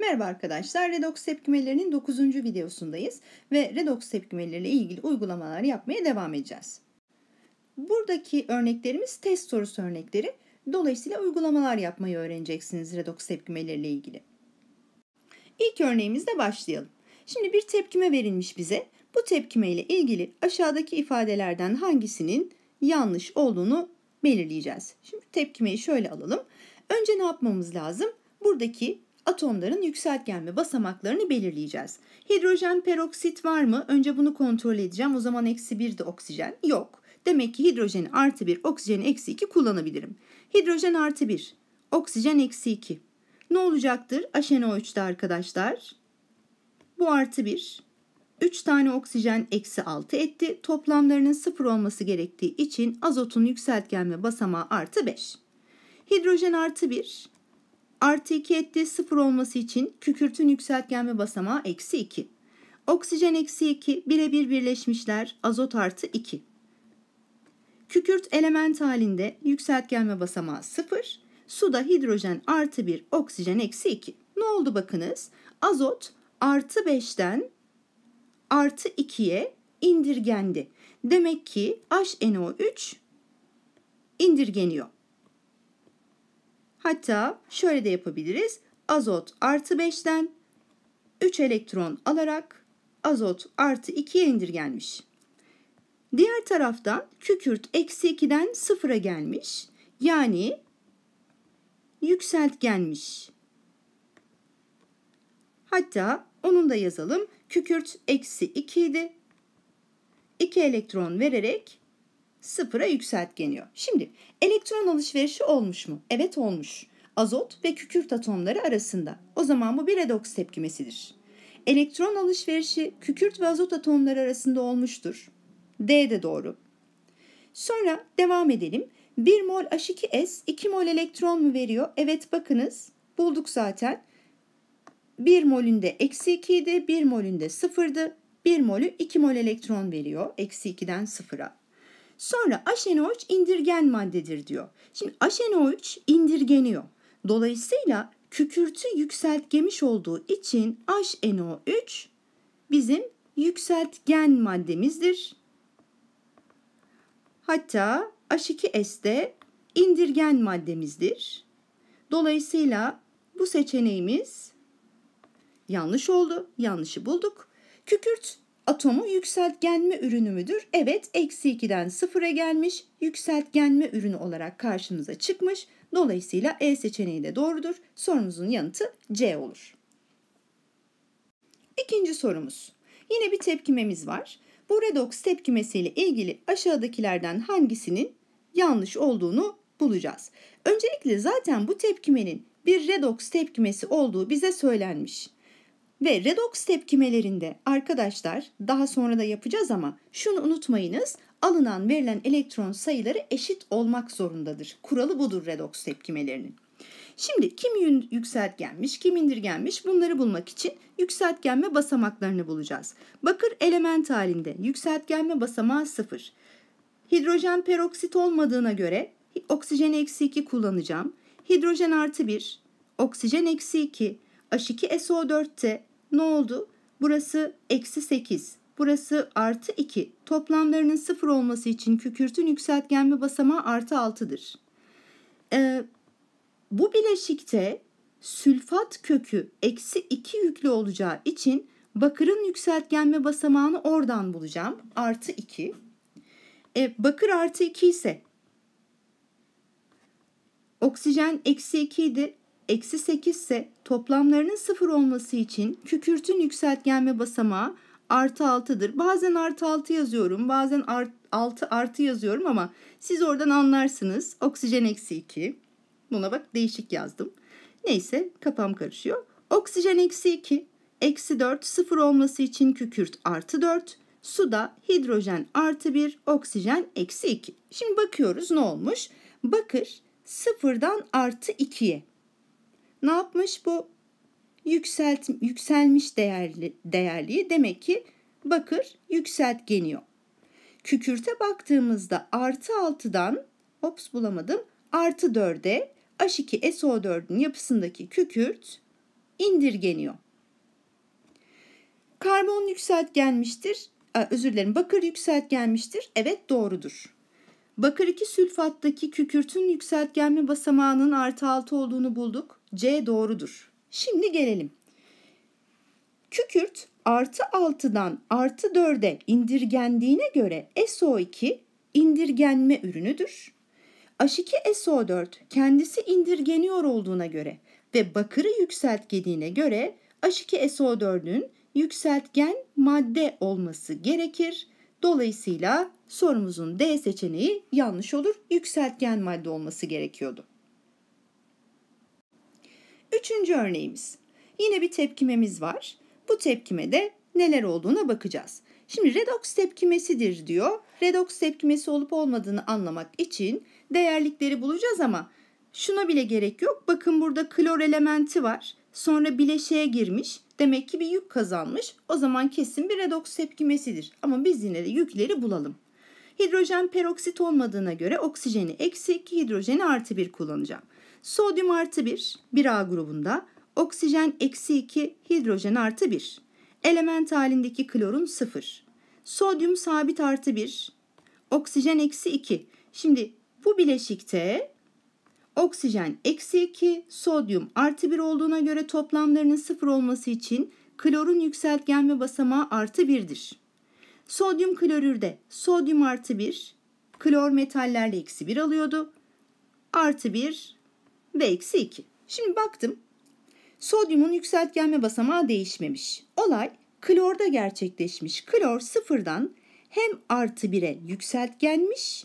Merhaba arkadaşlar, redox tepkimelerinin 9. videosundayız ve redox tepkimeleriyle ilgili uygulamalar yapmaya devam edeceğiz. Buradaki örneklerimiz test sorusu örnekleri. Dolayısıyla uygulamalar yapmayı öğreneceksiniz redox tepkimeleriyle ilgili. İlk örneğimizde başlayalım. Şimdi bir tepkime verilmiş bize. Bu tepkimeyle ilgili aşağıdaki ifadelerden hangisinin yanlış olduğunu belirleyeceğiz. Şimdi tepkimeyi şöyle alalım. Önce ne yapmamız lazım? Buradaki atomların yükseltgenme basamaklarını belirleyeceğiz. Hidrojen peroksit var mı? Önce bunu kontrol edeceğim. O zaman eksi bir de oksijen. Yok. Demek ki hidrojeni artı bir, oksijeni eksi iki kullanabilirim. Hidrojen artı bir, oksijen eksi iki. Ne olacaktır? HNO3'te arkadaşlar. Bu artı bir. 3 tane oksijen eksi 6 etti. Toplamlarının 0 olması gerektiği için azotun yükseltgenme basamağı artı 5. Hidrojen artı 1, Artı 2 etti 0 olması için kükürtün yükseltgenme basamağı eksi 2. Oksijen eksi 2 birebir birleşmişler azot artı 2. Kükürt element halinde yükseltgenme basamağı 0. Suda hidrojen artı 1 oksijen eksi 2. Ne oldu bakınız? Azot artı 5'ten artı 2'ye indirgendi. Demek ki HNO3 indirgeniyor. Hatta şöyle de yapabiliriz. Azot artı 5'ten 3 elektron alarak azot artı 2'ye indirgenmiş. Diğer taraftan kükürt eksi 2'den 0'a gelmiş. Yani yükseltgenmiş. Hatta onun da yazalım. Kükürt eksi 2 idi. 2 elektron vererek sıfıra yükseltgeniyor. Şimdi elektron alışverişi olmuş mu? Evet olmuş. Azot ve kükürt atomları arasında. O zaman bu bir redoks tepkimesidir. Elektron alışverişi kükürt ve azot atomları arasında olmuştur. D de doğru. Sonra devam edelim. 1 mol H2S 2 mol elektron mu veriyor? Evet bakınız bulduk zaten. 1 molünde eksi 2 idi, 1 molünde 0'dı. 1 molü 2 mol elektron veriyor. Eksi 2'den 0'a. Sonra AsNO3 indirgen maddedir diyor. Şimdi AsNO3 indirgeniyor. Dolayısıyla kükürtü yükseltgemiş olduğu için HNO3 bizim yükseltgen maddemizdir. Hatta H2S de indirgen maddemizdir. Dolayısıyla bu seçeneğimiz yanlış oldu. Yanlışı bulduk. Kükürt atomu yükseltgenme ürünü müdür? Evet eksi 2'den 0'a gelmiş yükseltgenme ürünü olarak karşımıza çıkmış. Dolayısıyla E seçeneği de doğrudur. Sorumuzun yanıtı C olur. İkinci sorumuz. Yine bir tepkimemiz var. Bu redoks tepkimesiyle ilgili aşağıdakilerden hangisinin yanlış olduğunu bulacağız. Öncelikle zaten bu tepkimenin bir redoks tepkimesi olduğu bize söylenmiş ve redox tepkimelerinde arkadaşlar daha sonra da yapacağız ama şunu unutmayınız alınan verilen elektron sayıları eşit olmak zorundadır. Kuralı budur redox tepkimelerinin. Şimdi kim yükseltgenmiş, kim indirgenmiş bunları bulmak için yükseltgenme basamaklarını bulacağız. Bakır element halinde yükseltgenme basamağı 0. Hidrojen peroksit olmadığına göre oksijen eksi 2 kullanacağım. Hidrojen artı 1, oksijen eksi 2, H2SO4'te ne oldu? Burası eksi 8. Burası artı 2. Toplamlarının sıfır olması için kükürtün yükseltgenli basamağı artı 6'dır. Ee, bu bileşikte sülfat kökü eksi 2 yüklü olacağı için bakırın yükseltgenme basamağını oradan bulacağım. Artı 2. E, ee, bakır artı 2 ise oksijen eksi 2 idi eksi 8 ise toplamlarının 0 olması için kükürtün yükseltgenme basamağı artı 6'dır. Bazen artı 6 yazıyorum bazen art, 6 artı yazıyorum ama siz oradan anlarsınız. Oksijen eksi 2. Buna bak değişik yazdım. Neyse kafam karışıyor. Oksijen eksi 2, eksi 4 sıfır olması için kükürt artı 4. Suda hidrojen artı 1, oksijen eksi 2. Şimdi bakıyoruz ne olmuş? Bakır sıfırdan artı 2'ye ne yapmış bu yükselt yükselmiş değerli değerliği demek ki bakır yükselt geniyor. Kükürte baktığımızda artı 6'dan ops bulamadım artı 4'e H2SO4'ün yapısındaki kükürt indirgeniyor. Karbon yükseltgenmiştir. Özür dilerim bakır yükselt gelmiştir, Evet doğrudur. Bakır 2 sülfattaki kükürtün yükseltgenme basamağının artı 6 olduğunu bulduk. C doğrudur. Şimdi gelelim. Kükürt artı 6'dan artı 4'e indirgendiğine göre SO2 indirgenme ürünüdür. H2SO4 kendisi indirgeniyor olduğuna göre ve bakırı yükseltgediğine göre H2SO4'ün yükseltgen madde olması gerekir Dolayısıyla sorumuzun D seçeneği yanlış olur. Yükseltgen madde olması gerekiyordu. Üçüncü örneğimiz. Yine bir tepkimemiz var. Bu tepkimede neler olduğuna bakacağız. Şimdi redoks tepkimesidir diyor. Redoks tepkimesi olup olmadığını anlamak için değerlikleri bulacağız ama şuna bile gerek yok. Bakın burada klor elementi var. Sonra bileşeye girmiş. Demek ki bir yük kazanmış. O zaman kesin bir redoks tepkimesidir. Ama biz yine de yükleri bulalım. Hidrojen peroksit olmadığına göre oksijeni eksi 2, hidrojeni artı 1 kullanacağım. Sodyum artı 1, bir a grubunda. Oksijen eksi 2, hidrojen artı 1. Element halindeki klorun 0. Sodyum sabit artı 1, oksijen eksi 2. Şimdi bu bileşikte Oksijen eksi 2, sodyum artı 1 olduğuna göre toplamlarının 0 olması için klorun yükseltgenme basamağı artı 1'dir. Sodyum klorürde sodyum artı 1, klor metallerle eksi 1 alıyordu. Artı 1 ve eksi 2. Şimdi baktım. Sodyumun yükseltgenme basamağı değişmemiş. Olay klorda gerçekleşmiş. Klor sıfırdan hem artı 1'e yükseltgenmiş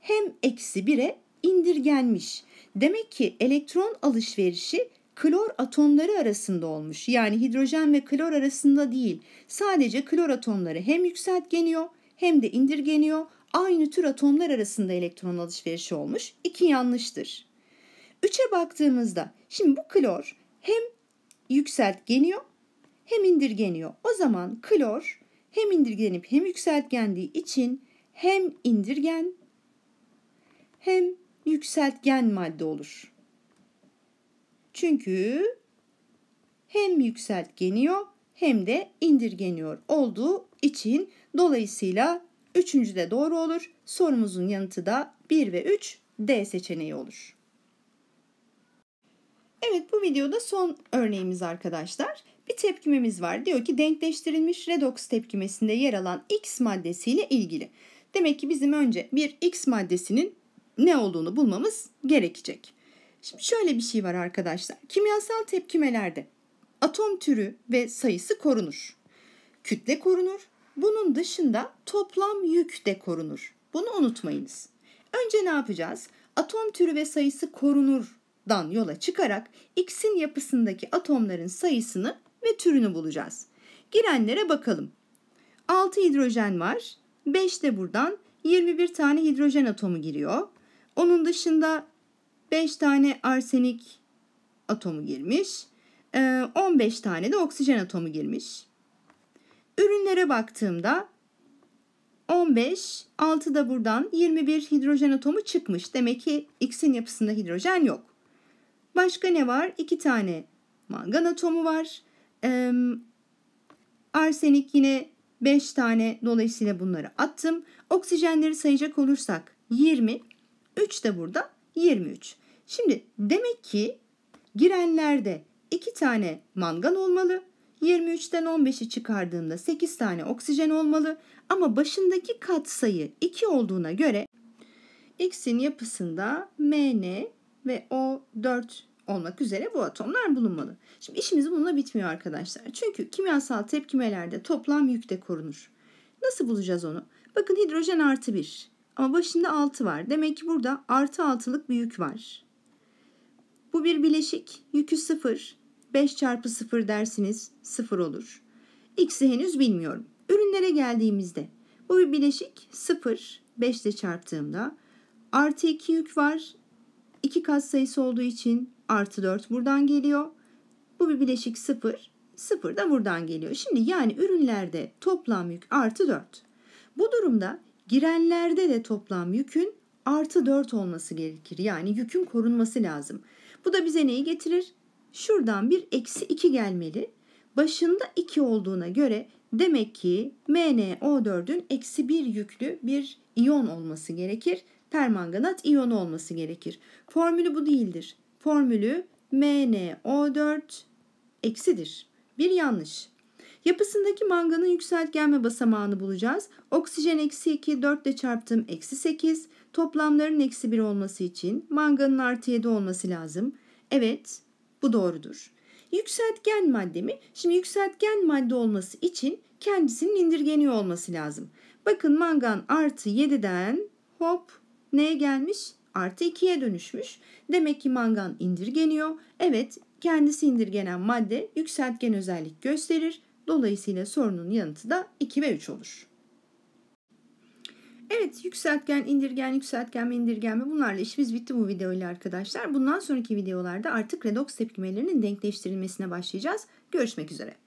hem eksi 1'e indirgenmiş. Demek ki elektron alışverişi klor atomları arasında olmuş. Yani hidrojen ve klor arasında değil. Sadece klor atomları hem yükseltgeniyor hem de indirgeniyor. Aynı tür atomlar arasında elektron alışverişi olmuş. İki yanlıştır. Üçe baktığımızda şimdi bu klor hem yükseltgeniyor hem indirgeniyor. O zaman klor hem indirgenip hem yükseltgendiği için hem indirgen hem yükseltgen madde olur. Çünkü hem yükseltgeniyor hem de indirgeniyor olduğu için dolayısıyla üçüncü de doğru olur. Sorumuzun yanıtı da 1 ve 3 D seçeneği olur. Evet bu videoda son örneğimiz arkadaşlar. Bir tepkimemiz var. Diyor ki denkleştirilmiş redoks tepkimesinde yer alan X maddesiyle ilgili. Demek ki bizim önce bir X maddesinin ne olduğunu bulmamız gerekecek. Şimdi şöyle bir şey var arkadaşlar. Kimyasal tepkimelerde atom türü ve sayısı korunur. Kütle korunur. Bunun dışında toplam yük de korunur. Bunu unutmayınız. Önce ne yapacağız? Atom türü ve sayısı korunurdan yola çıkarak X'in yapısındaki atomların sayısını ve türünü bulacağız. Girenlere bakalım. 6 hidrojen var. 5 de buradan 21 tane hidrojen atomu giriyor. Onun dışında 5 tane arsenik atomu girmiş. 15 ee, tane de oksijen atomu girmiş. Ürünlere baktığımda 15, 6 da buradan 21 hidrojen atomu çıkmış. Demek ki X'in yapısında hidrojen yok. Başka ne var? 2 tane mangan atomu var. Ee, arsenik yine 5 tane dolayısıyla bunları attım. Oksijenleri sayacak olursak 20, 3 de burada 23. Şimdi demek ki girenlerde 2 tane mangan olmalı. 23'ten 15'i çıkardığımda 8 tane oksijen olmalı. Ama başındaki katsayı 2 olduğuna göre X'in yapısında MN ve O4 olmak üzere bu atomlar bulunmalı. Şimdi işimiz bununla bitmiyor arkadaşlar. Çünkü kimyasal tepkimelerde toplam yük de korunur. Nasıl bulacağız onu? Bakın hidrojen artı 1. Ama başında 6 var. Demek ki burada artı 6'lık bir yük var. Bu bir bileşik. Yükü 0. 5 çarpı 0 dersiniz 0 olur. X'i henüz bilmiyorum. Ürünlere geldiğimizde bu bir bileşik 0. 5 ile çarptığımda artı 2 yük var. 2 kat sayısı olduğu için artı 4 buradan geliyor. Bu bir bileşik 0. 0 da buradan geliyor. Şimdi yani ürünlerde toplam yük artı 4. Bu durumda Girenlerde de toplam yükün artı 4 olması gerekir. Yani yükün korunması lazım. Bu da bize neyi getirir? Şuradan bir eksi 2 gelmeli. Başında 2 olduğuna göre demek ki MnO4'ün eksi 1 yüklü bir iyon olması gerekir. Permanganat iyonu olması gerekir. Formülü bu değildir. Formülü MnO4 eksidir. Bir yanlış. Yapısındaki manganın yükseltgenme basamağını bulacağız. Oksijen eksi 2, 4 ile çarptım eksi 8. Toplamların eksi 1 olması için manganın artı 7 olması lazım. Evet bu doğrudur. Yükseltgen madde mi? Şimdi yükseltgen madde olması için kendisinin indirgeniyor olması lazım. Bakın mangan artı 7'den hop neye gelmiş? Artı 2'ye dönüşmüş. Demek ki mangan indirgeniyor. Evet kendisi indirgenen madde yükseltgen özellik gösterir. Dolayısıyla sorunun yanıtı da 2 ve 3 olur. Evet yükseltgen, indirgen, yükseltgen ve indirgenme bunlarla işimiz bitti bu videoyla arkadaşlar. Bundan sonraki videolarda artık redoks tepkimelerinin denkleştirilmesine başlayacağız. Görüşmek üzere.